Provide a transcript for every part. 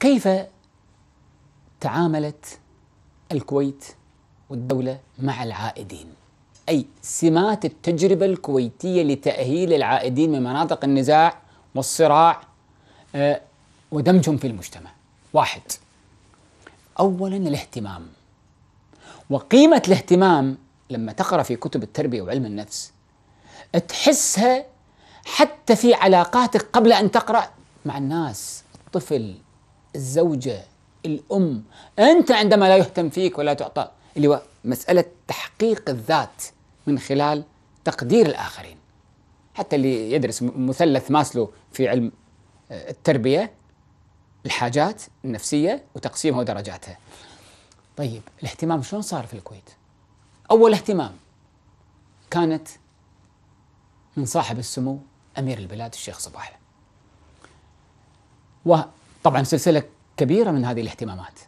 كيف تعاملت الكويت والدولة مع العائدين أي سمات التجربة الكويتية لتأهيل العائدين من مناطق النزاع والصراع آه، ودمجهم في المجتمع واحد أولا الاهتمام وقيمة الاهتمام لما تقرأ في كتب التربية وعلم النفس تحسها حتى في علاقاتك قبل أن تقرأ مع الناس الطفل الزوجة الأم أنت عندما لا يهتم فيك ولا تعطى اللي هو مسألة تحقيق الذات من خلال تقدير الآخرين حتى اللي يدرس مثلث ماسلو في علم آه، التربية الحاجات النفسية وتقسيمها ودرجاتها طيب الاهتمام شلون صار في الكويت أول اهتمام كانت من صاحب السمو أمير البلاد الشيخ صباح طبعا سلسلة كبيرة من هذه الاهتمامات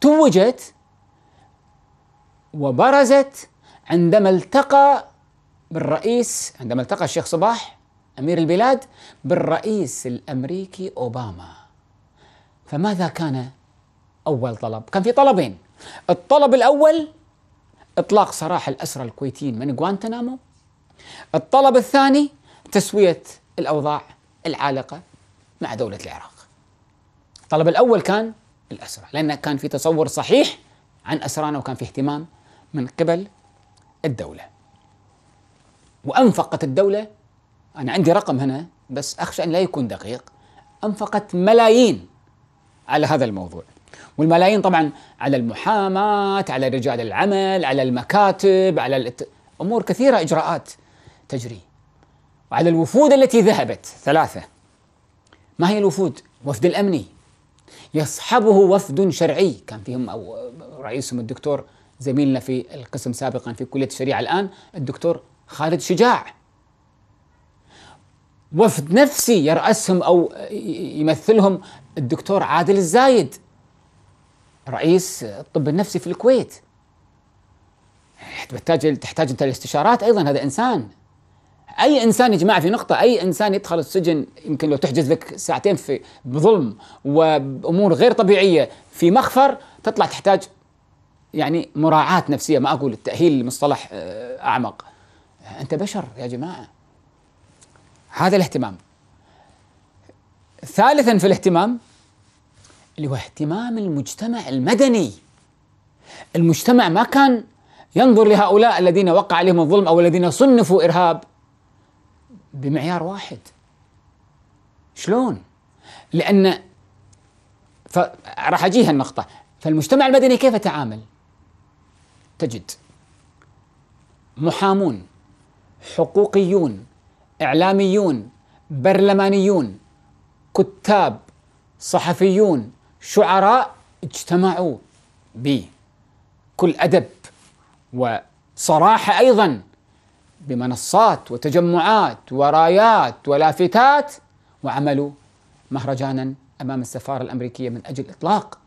توجت وبرزت عندما التقى بالرئيس عندما التقى الشيخ صباح أمير البلاد بالرئيس الأمريكي أوباما فماذا كان أول طلب؟ كان في طلبين الطلب الأول إطلاق سراح الأسرى الكويتيين من غوانتنامو الطلب الثاني تسوية الأوضاع العالقة مع دولة العراق الطلب الأول كان الأسرة لأن كان في تصور صحيح عن أسرانا وكان في اهتمام من قبل الدولة وأنفقت الدولة أنا عندي رقم هنا بس أخشى أن لا يكون دقيق أنفقت ملايين على هذا الموضوع والملايين طبعا على المحاماة على رجال العمل على المكاتب على الات... أمور كثيرة إجراءات تجري وعلى الوفود التي ذهبت ثلاثة ما هي الوفود؟ وفد الأمني يصحبه وفد شرعي كان فيهم أو رئيسهم الدكتور زميلنا في القسم سابقا في كلية الشريعة الآن الدكتور خالد شجاع وفد نفسي يرأسهم أو يمثلهم الدكتور عادل الزايد رئيس الطب النفسي في الكويت تحتاج تحتاج انت الاستشارات ايضا هذا انسان اي انسان يا جماعه في نقطه اي انسان يدخل السجن يمكن لو تحجز لك ساعتين في بظلم وامور غير طبيعيه في مخفر تطلع تحتاج يعني مراعاه نفسيه ما اقول التاهيل مصطلح آه، اعمق انت بشر يا جماعه هذا الاهتمام ثالثا في الاهتمام اللي هو اهتمام المجتمع المدني المجتمع ما كان ينظر لهؤلاء الذين وقع عليهم الظلم او الذين صنفوا ارهاب بمعيار واحد شلون؟ لأن راح أجيها النقطة فالمجتمع المدني كيف تعامل؟ تجد محامون حقوقيون إعلاميون برلمانيون كتاب صحفيون شعراء اجتمعوا بكل أدب وصراحة أيضا بمنصات وتجمعات ورايات ولافتات وعملوا مهرجانا امام السفاره الامريكيه من اجل اطلاق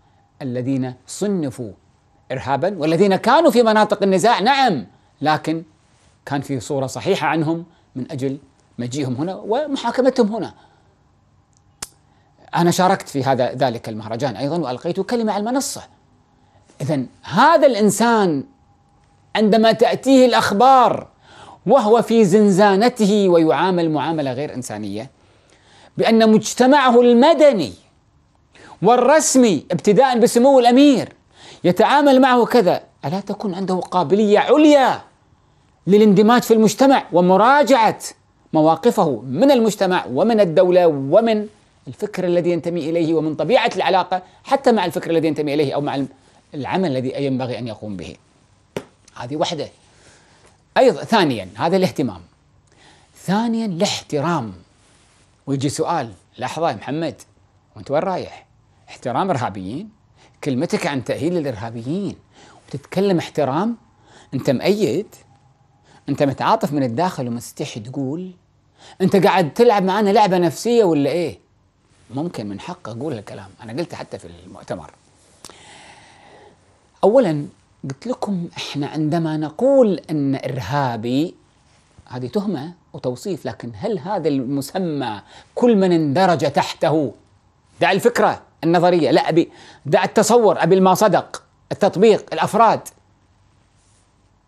الذين صنفوا ارهابا والذين كانوا في مناطق النزاع نعم لكن كان في صوره صحيحه عنهم من اجل مجيئهم هنا ومحاكمتهم هنا. انا شاركت في هذا ذلك المهرجان ايضا والقيت كلمه على المنصه. اذا هذا الانسان عندما تاتيه الاخبار وهو في زنزانته ويعامل معامله غير انسانيه بان مجتمعه المدني والرسمي ابتداء بسمو الامير يتعامل معه كذا الا تكون عنده قابليه عليا للاندماج في المجتمع ومراجعه مواقفه من المجتمع ومن الدوله ومن الفكر الذي ينتمي اليه ومن طبيعه العلاقه حتى مع الفكر الذي ينتمي اليه او مع العمل الذي ينبغي ان يقوم به. هذه وحده ايضا ثانيا هذا الاهتمام ثانيا الاحترام ويجي سؤال لحظه يا محمد وانت وين رايح؟ احترام ارهابيين؟ كلمتك عن تاهيل الارهابيين وتتكلم احترام انت مأيد انت متعاطف من الداخل ومستحي تقول انت قاعد تلعب معنا لعبه نفسيه ولا ايه؟ ممكن من حق اقول الكلام انا قلته حتى في المؤتمر اولا قلت لكم احنا عندما نقول ان ارهابي هذه تهمه وتوصيف لكن هل هذا المسمى كل من اندرج تحته دع الفكره النظريه لا ابي دع التصور ابي ما صدق التطبيق الافراد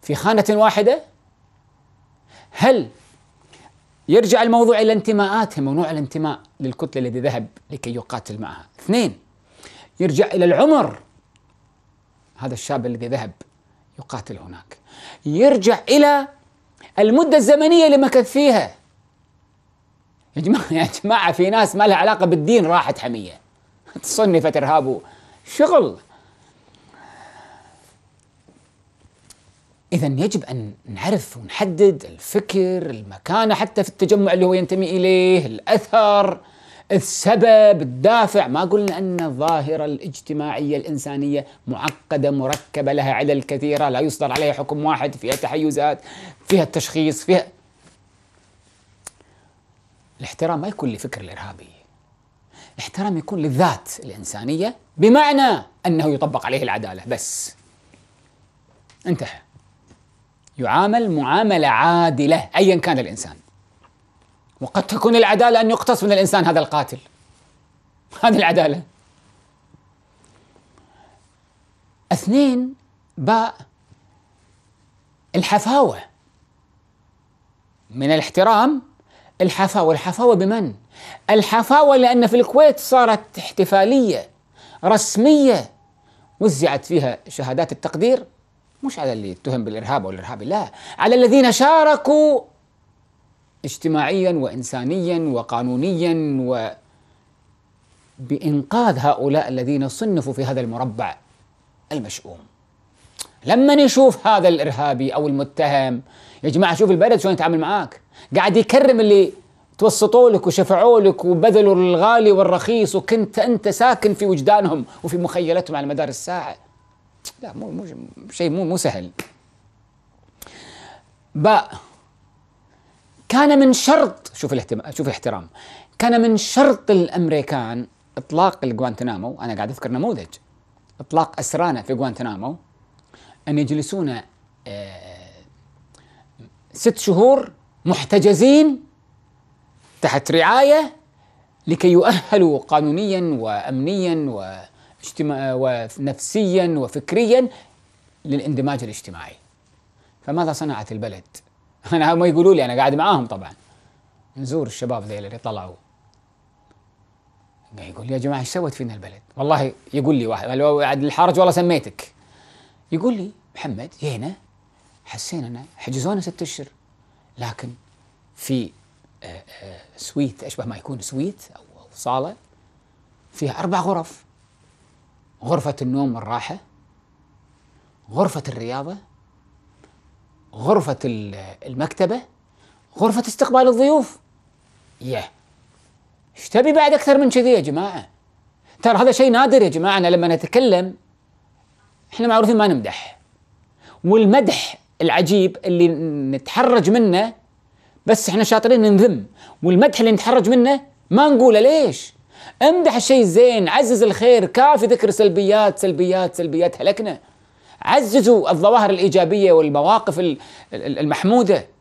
في خانه واحده هل يرجع الموضوع الى انتماءاتهم ونوع الانتماء للكتله الذي ذهب لكي يقاتل معها اثنين يرجع الى العمر هذا الشاب الذي ذهب يقاتل هناك يرجع إلى المدة الزمنية اللي مكث فيها يا جماعة يا جماعة في ناس ما لها علاقة بالدين راحت حمية تصنفت إرهاب شغل إذا يجب أن نعرف ونحدد الفكر، المكانة حتى في التجمع اللي هو ينتمي إليه، الأثر، السبب الدافع ما قلنا أن الظاهرة الاجتماعية الإنسانية معقدة مركبة لها علل كثيرة لا يصدر عليها حكم واحد فيها تحيزات فيها التشخيص فيها الاحترام ما يكون لفكر الإرهابي الاحترام يكون للذات الإنسانية بمعنى أنه يطبق عليه العدالة بس انتهى يعامل معاملة عادلة أيا كان الإنسان وقد تكون العدالة أن يقتص من الإنسان هذا القاتل هذه العدالة اثنين باء الحفاوة من الاحترام الحفاوة الحفاوة بمن؟ الحفاوة لأن في الكويت صارت احتفالية رسمية وزعت فيها شهادات التقدير مش على اللي اتهم بالإرهاب أو الإرهابي لا على الذين شاركوا اجتماعيا وانسانيا وقانونيا و بانقاذ هؤلاء الذين صنفوا في هذا المربع المشؤوم. لما نشوف هذا الارهابي او المتهم يا جماعه شوف البلد شلون يتعامل معاك، قاعد يكرم اللي توسطوا لك وشفعوا لك وبذلوا الغالي والرخيص وكنت انت ساكن في وجدانهم وفي مخيلتهم على مدار الساعه. لا مو مو شيء مو مو سهل. باء كان من شرط شوف الاهتمام شوف الاحترام كان من شرط الامريكان اطلاق الجوانتنامو انا قاعد اذكر نموذج اطلاق اسرانا في جوانتنامو ان يجلسون آه، ست شهور محتجزين تحت رعايه لكي يؤهلوا قانونيا وامنيا واجتماع ونفسيا وفكريا للاندماج الاجتماعي فماذا صنعت البلد انا ما يقولوا لي انا قاعد معاهم طبعا نزور الشباب ذيلا اللي طلعوا يقول لي يا جماعه ايش سوت فينا البلد؟ والله يقول لي واحد عاد الحرج والله سميتك يقول لي محمد جينا حسينا انه حجزونا ست اشهر لكن في آه، آه، سويت اشبه ما يكون سويت او صاله فيها اربع غرف غرفه النوم والراحه غرفه الرياضه غرفة المكتبة غرفة استقبال الضيوف يا ايش تبي بعد أكثر من كذي يا جماعة ترى هذا شيء نادر يا جماعة أنا لما نتكلم احنا معروفين ما نمدح والمدح العجيب اللي نتحرج منه بس احنا شاطرين ننذم والمدح اللي نتحرج منه ما نقوله ليش امدح الشيء الزين عزز الخير كافي ذكر سلبيات سلبيات سلبيات هلكنا عززوا الظواهر الايجابيه والمواقف المحموده